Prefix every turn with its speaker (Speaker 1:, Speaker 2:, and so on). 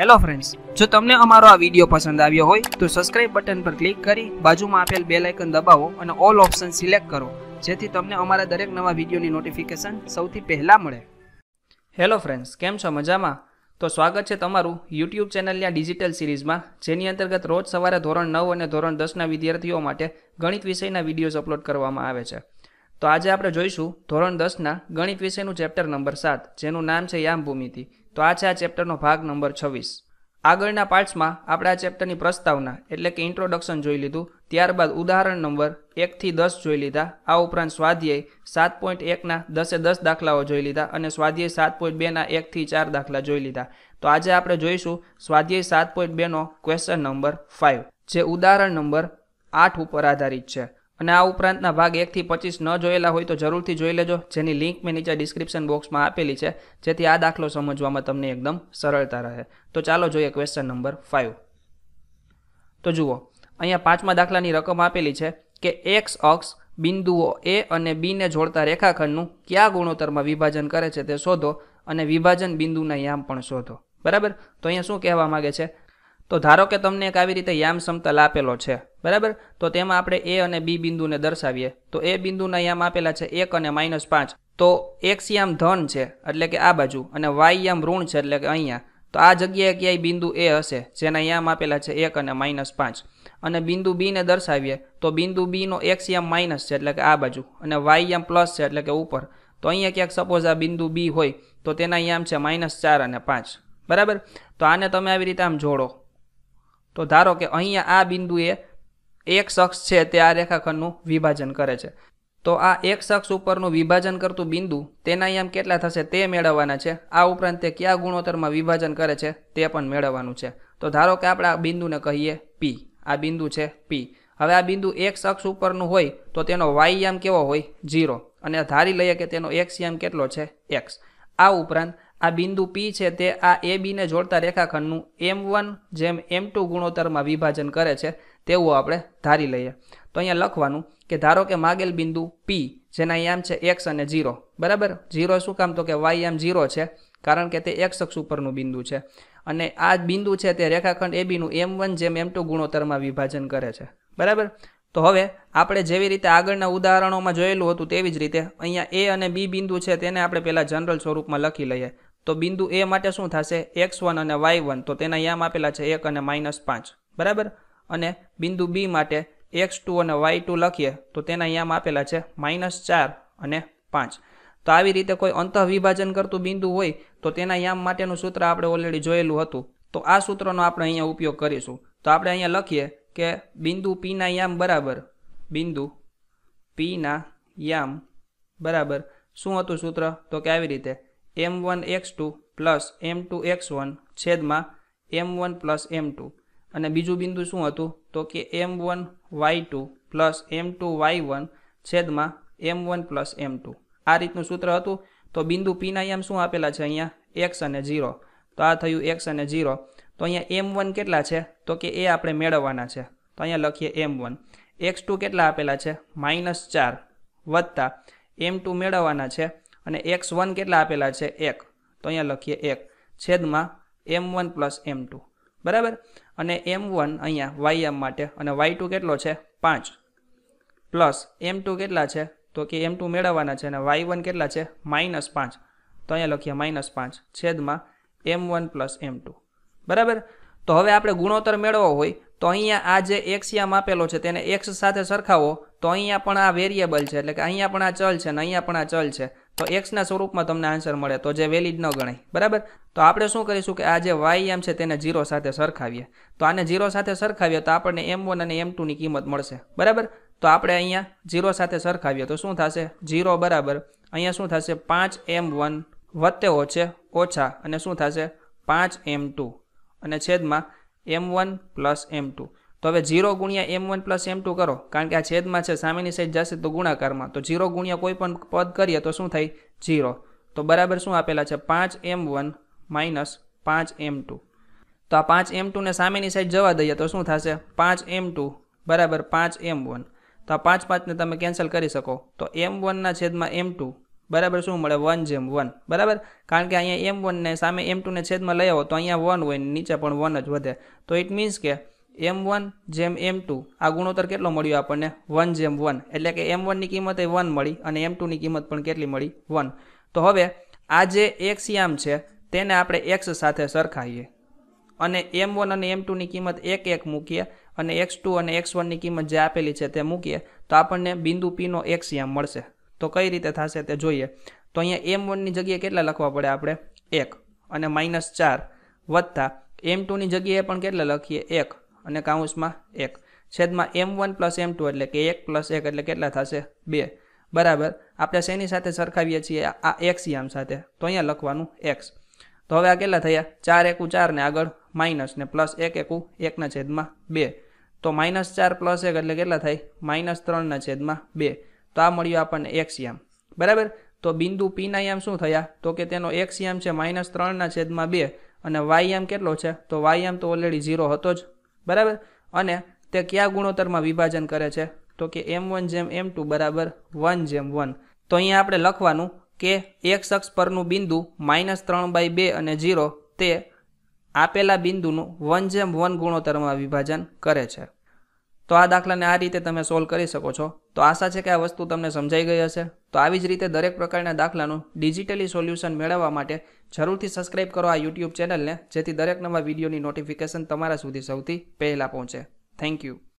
Speaker 1: hello friends જો તમને અમારો આ વિડીયો પસંદ આવ્યો હોય તો સબસ્ક્રાઇબ બટન પર ક્લિક કરી બાજુમાં આપેલ બે લાઇકન દબાવો અને ઓલ ઓપ્શન સિલેક્ટ કરો જેથી તમને અમારા દરેક નવા વિડીયોની નોટિફિકેશન સૌથી પહેલાં મળે હેલો ફ્રેન્ડ્સ કેમ છો મજામાં તો સ્વાગત છે તમારું યુટ્યુબ ચેનલની આ ડિજિટલ સિરીઝમાં જેની અંતર્ગત રોજ સવારે ધોરણ નવ અને ધોરણ દસના વિદ્યાર્થીઓ માટે ગણિત વિષયના વિડીયોઝ અપલોડ કરવામાં આવે છે તો આજે આપણે જોઈશું ધોરણ દસના ગણિત વિષયનું ચેપ્ટર નંબર સાત જેનું નામ છે યામભૂમિતિ તો આ છે આ ચેપ્ટરનો ભાગ નંબર છવ્વીસ આગળના પાર્ટ્સમાં આપણે આ ચેપ્ટરની પ્રસ્તાવના એટલે કે ઇન્ટ્રોડક્શન જોઈ લીધું ત્યારબાદ ઉદાહરણ નંબર એકથી દસ જોઈ લીધા આ ઉપરાંત સ્વાધ્યાય સાત પોઈન્ટ એકના દસે દસ દાખલાઓ જોઈ લીધા અને સ્વાધ્યાય સાત પોઈન્ટ બેના એકથી ચાર દાખલા જોઈ લીધા તો આજે આપણે જોઈશું સ્વાધ્યાય સાત પોઈન્ટ બેનો ક્વેશ્ચન નંબર ફાઇવ જે ઉદાહરણ નંબર આઠ ઉપર આધારિત છે અને આ ઉપરાંતના ભાગ એકથી પચીસ ન જોયેલા હોય તો જરૂરથી જોઈ લેજો જેની લિંક મેં નીચે ડિસ્ક્રિપ્શન બોક્સમાં આપેલી છે જેથી આ દાખલો સમજવામાં તમને એકદમ સરળતા રહે તો ચાલો જોઈએ ક્વેશ્ચન નંબર ફાઇવ તો જુઓ અહીંયા પાંચમા દાખલાની રકમ આપેલી છે કે એક્સ અક્ષ બિંદુઓ એ અને બીને જોડતા રેખાખંડનું કયા ગુણોત્તરમાં વિભાજન કરે છે તે શોધો અને વિભાજન બિંદુના યામ પણ શોધો બરાબર તો અહીંયા શું કહેવા માગે છે તો ધારો કે તમને એક આવી રીતે યામ સમતલ આપેલો છે બરાબર તો તેમાં આપણે એ અને બી બિંદુને દર્શાવીએ તો એ બિંદુના યામ આપેલા છે એક અને માઇનસ પાંચ તો એક્સ યામ ધન છે એટલે કે આ બાજુ અને વાય યામ ઋણ છે એટલે કે અહીંયા તો આ જગ્યાએ ક્યાંય બિંદુ એ હશે જેના યામ આપેલા છે એક અને માઇનસ પાંચ અને બિંદુ બીને દર્શાવીએ તો બિંદુ બીનો એક યામ માઇનસ છે એટલે કે આ બાજુ અને વાય યામ પ્લસ છે એટલે કે ઉપર તો અહીંયા ક્યાંક સપોઝ આ બિંદુ બી હોય તો તેના યામ છે માઇનસ ચાર અને પાંચ બરાબર તો આને તમે આવી રીતે આમ જોડો તો ધારો કે અહીંયા આ બિંદુએ એક શખ્સ છે તે આ રેખાખંડનું વિભાજન કરે છે તો આ એક શખ્સ ઉપરનું વિભાજન કરતું બિંદુ તેના એમ કેટલા થશે તે મેળવવાના છે આ ઉપરાંત તે કયા ગુણોત્તરમાં વિભાજન કરે છે તે પણ મેળવવાનું છે તો ધારો કે આપણે આ બિંદુને કહીએ પી આ બિંદુ છે પી હવે આ બિંદુ એક શખ્સ ઉપરનું હોય તો તેનો વાય યામ કેવો હોય ઝીરો અને ધારી લઈએ કે તેનો એક્સ યામ કેટલો છે એક્સ આ ઉપરાંત આ બિંદુ પી છે તે આ એ બીને જોડતા રેખાખંડનું એમ વન જેમ એમ ટુ ગુણોત્તરમાં વિભાજન કરે છે તેવું આપણે ધારી લઈએ તો અહીંયા લખવાનું કે ધારો કે માગેલ બિંદુ પી જેના યામ છે એક્સ અને ઝીરો બરાબર ઝીરો શું કામ તો કે વાય એમ ઝીરો છે કારણ કે તે એક્સ અક્ષ ઉપરનું બિંદુ છે અને આ બિંદુ છે તે રેખાખંડ એ બીનું એમ વન જેમ એમ ટુ ગુણોત્તરમાં વિભાજન કરે છે બરાબર તો હવે આપણે જેવી રીતે આગળના ઉદાહરણોમાં જોયેલું હતું તેવી જ રીતે અહીંયા એ અને બી બિંદુ છે તેને આપણે પહેલાં જનરલ સ્વરૂપમાં લખી લઈએ તો બિંદુ એ માટે શું થશે એક્સ વન અને વાય વન તો તેના યામ આપેલા છે એક અને માઇનસ પાંચ બરાબર અને બિંદુ બી માટે એક્સ ટુ અને વાય ટુ લખીએ તો તેના યામ આપેલા છે માઇનસ ચાર અને પાંચ તો આવી રીતે કોઈ અંતઃ વિભાજન કરતું બિંદુ હોય તો તેના યામ માટેનું સૂત્ર આપણે ઓલરેડી જોયેલું હતું તો આ સૂત્રનો આપણે અહીંયા ઉપયોગ કરીશું તો આપણે અહીંયા લખીએ કે બિંદુ પીના યામ બરાબર બિંદુ પીના યામ બરાબર શું હતું સૂત્ર તો કે આવી રીતે m one x two plus m two x one છેદમાં m one plus m two અને બીજું બિંદુ શું હતું તો કે m one y two plus m two y one છેદમાં m one plus m two આ રીતનું સૂત્ર હતું તો બિંદુ પીના એમ શું આપેલા છે અહીંયા એક્સ અને ઝીરો તો આ થયું એક્સ અને ઝીરો તો અહીંયા એમ વન કેટલા છે તો કે એ આપણે મેળવવાના છે તો અહીંયા લખીએ એમ વન એક્સ ટુ કેટલા આપેલા છે માઇનસ ચાર વત્તા એમ ટુ મેળવવાના છે અને એક્સ વન કેટલા આપેલા છે એક તો અહીંયા લખીએ એક છેદમાં m one plus m two બરાબર અને એમ વન અહીંયા વાય એમ માટે અને વાય ટુ કેટલો છે પાંચ પ્લસ એમ ટુ કેટલા છે તો કે એમ ટુ મેળવવાના છે અને વાય વન કેટલા છે માઇનસ પાંચ તો અહીંયા લખીએ માઇનસ પાંચ છેદમાં m one plus m two બરાબર તો હવે આપણે ગુણોત્તર મેળવવો હોય તો અહીંયા આ જે એક્સ યામ આપેલો છે તેને એક્સ સાથે સરખાવો તો અહીંયા પણ આ વેરિયેબલ છે એટલે કે અહીંયા પણ આ ચલ છે અને અહીંયા પણ આ ચલ છે તો એક્સના સ્વરૂપમાં તમને આન્સર મળે તો જે વેલિડ ન ગણાય બરાબર તો આપણે શું કરીશું કે આ જે વાય એમ છે તેને જીરો સાથે સરખાવીએ તો આને જીરો સાથે સરખાવીએ તો આપણને એમ વન અને એમ ટુની કિંમત મળશે બરાબર તો આપણે અહીંયા ઝીરો સાથે સરખાવીએ તો શું થશે જીરો બરાબર અહીંયા શું થશે પાંચ એમ વન વત્તે ઓછે ઓછા અને શું થશે પાંચ એમ ટુ અને છેદમાં m one plus m two તો હવે ઝીરો ગુણ્યા m one plus m two કરો કારણ કે આ છેદમાં છે સામેની સાઈડ જશે તો ગુણાકારમાં તો ઝીરો ગુણ્યા કોઈ પણ પદ કરીએ તો શું થાય ઝીરો તો બરાબર શું આપેલા છે પાંચ એમ વન માઇનસ પાંચ એમ ટુ તો આ પાંચ એમ ટુને સામેની સાઈડ જવા દઈએ તો શું થશે પાંચ એમ ટુ બરાબર પાંચ એમ વન તો આ પાંચ પાંચને તમે કેન્સલ કરી શકો તો એમ વનના છેદમાં એમ ટુ બરાબર શું મળે વન જેમ વન બરાબર કારણ કે અહીંયા એમ વનને સામે એમ ટુને છેદમાં લઈ આવો તો અહીંયા વન હોય નીચે પણ વન જ વધે તો ઇટ મીન્સ કે એમ વન જેમ એમ ટુ આ ગુણોત્તર કેટલો મળ્યો આપણને વન જેમ વન એટલે કે એમ વનની કિંમત એ વન મળી અને એમ ટુની કિંમત પણ કેટલી મળી વન તો હવે આ જે એક્સ યામ છે તેને આપણે એક્સ સાથે સરખાવીએ અને એમ વન અને એમ ટુની કિંમત એક એક મૂકીએ અને એક્સ ટુ અને એક્સ વનની કિંમત જે આપેલી છે તે મૂકીએ તો આપણને બિંદુ પીનો એક્સ યામ મળશે તો કઈ રીતે થશે તે જોઈએ તો અહીંયા એમ વનની જગ્યાએ કેટલા લખવા પડે આપણે એક અને માઇનસ ચાર વત્તા એમ ટુની જગ્યાએ પણ કેટલા લખીએ એક અને કાઉન્સમાં એક છેદમાં m one plus m two એટલે કે એક પ્લસ એક એટલે કેટલા થશે બે બરાબર આપણે શેની સાથે સરખાવીએ છીએ આ એક્સ યામ સાથે તો અહીંયા લખવાનું એક્સ તો હવે આ કેટલા થયા ચાર એકુ ચાર ને આગળ માઇનસ ને પ્લસ એક એકુ એકના છેદમાં બે તો માઇનસ ચાર પ્લસ એક એટલે કેટલા થાય માઇનસ ત્રણના છેદમાં બે તો આ મળ્યું આપણને એક્સ યામ બરાબર તો બિંદુ પીના યામ શું થયા તો કે તેનો એક્સ યામ છે માઇનસ ત્રણના છેદમાં બે અને વાય યામ કેટલો છે તો વાય યામ તો ઓલરેડી ઝીરો હતો જ બરાબર અને તે કયા ગુણોત્તરમાં વિભાજન કરે છે તો કે એમ વન જેમ એમ ટુ બરાબર વન જેમ વન તો અહીંયા આપણે લખવાનું કે એક શખ્સ પરનું બિંદુ માઇનસ ત્રણ બાય બે અને ઝીરો તે આપેલા બિંદુનું વન જેમ વન ગુણોત્તરમાં વિભાજન કરે છે તો આ દાખલાને આ રીતે તમે સોલ્વ કરી શકો છો તો આશા છે કે આ વસ્તુ તમને સમજાઈ ગઈ હશે તો આવી જ રીતે દરેક પ્રકારના દાખલાનું ડિજિટલી સોલ્યુશન મેળવવા માટે જરૂરથી સબસ્ક્રાઇબ કરો આ યુટ્યુબ ચેનલને જેથી દરેક નવા વિડીયોની નોટિફિકેશન તમારા સુધી સૌથી પહેલાં પહોંચે થેન્ક યુ